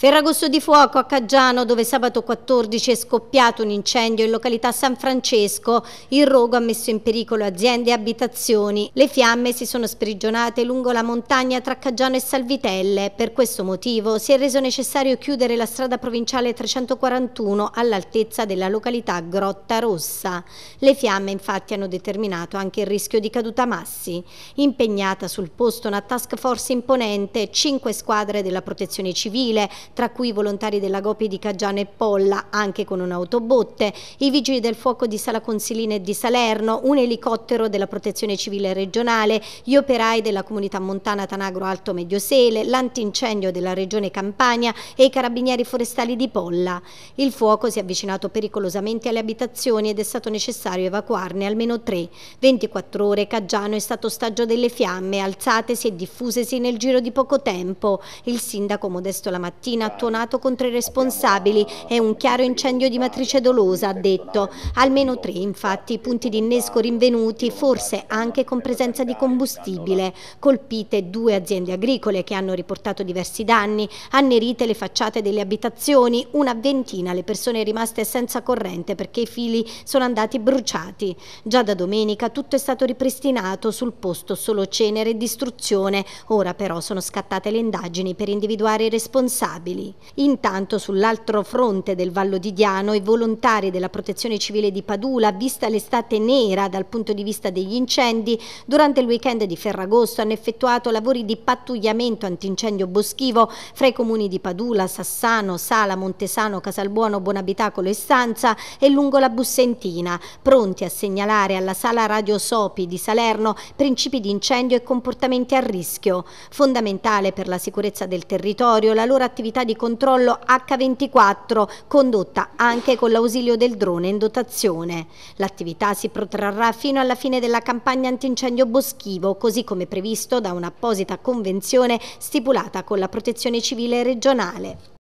Ferragosto di fuoco a Caggiano dove sabato 14 è scoppiato un incendio in località San Francesco. Il rogo ha messo in pericolo aziende e abitazioni. Le fiamme si sono sprigionate lungo la montagna tra Caggiano e Salvitelle. Per questo motivo si è reso necessario chiudere la strada provinciale 341 all'altezza della località Grotta Rossa. Le fiamme infatti hanno determinato anche il rischio di caduta massi. Impegnata sul posto una task force imponente, cinque squadre della protezione civile, tra cui i volontari della Gopi di Caggiano e Polla, anche con un'autobotte, i vigili del fuoco di Sala Consilina e di Salerno, un elicottero della Protezione Civile regionale, gli operai della comunità montana Tanagro Alto Mediosele, l'antincendio della regione Campania e i carabinieri forestali di Polla. Il fuoco si è avvicinato pericolosamente alle abitazioni ed è stato necessario evacuarne almeno tre. 24 ore Caggiano è stato ostaggio delle fiamme, alzatesi e diffusesi nel giro di poco tempo. Il sindaco Modesto Lamattina Cristina ha tuonato contro i responsabili. È un chiaro incendio di matrice dolosa, ha detto. Almeno tre, infatti, punti di innesco rinvenuti, forse anche con presenza di combustibile. Colpite due aziende agricole che hanno riportato diversi danni, annerite le facciate delle abitazioni, una ventina le persone rimaste senza corrente perché i fili sono andati bruciati. Già da domenica tutto è stato ripristinato, sul posto solo cenere e distruzione. Ora però sono scattate le indagini per individuare i responsabili stabili. Intanto sull'altro fronte del Vallo di Diano i volontari della Protezione Civile di Padula, vista l'estate nera dal punto di vista degli incendi, durante il weekend di Ferragosto hanno effettuato lavori di pattugliamento antincendio boschivo fra i comuni di Padula, Sassano, Sala, Montesano, Casalbuono, Buonabitacolo e Stanza e lungo la Bussentina, pronti a segnalare alla Sala Radio Sopi di Salerno principi di incendio e comportamenti a rischio. Fondamentale per la sicurezza del territorio la loro attività un'attività di controllo H24 condotta anche con l'ausilio del drone in dotazione. L'attività si protrarrà fino alla fine della campagna antincendio boschivo, così come previsto da un'apposita convenzione stipulata con la Protezione Civile regionale.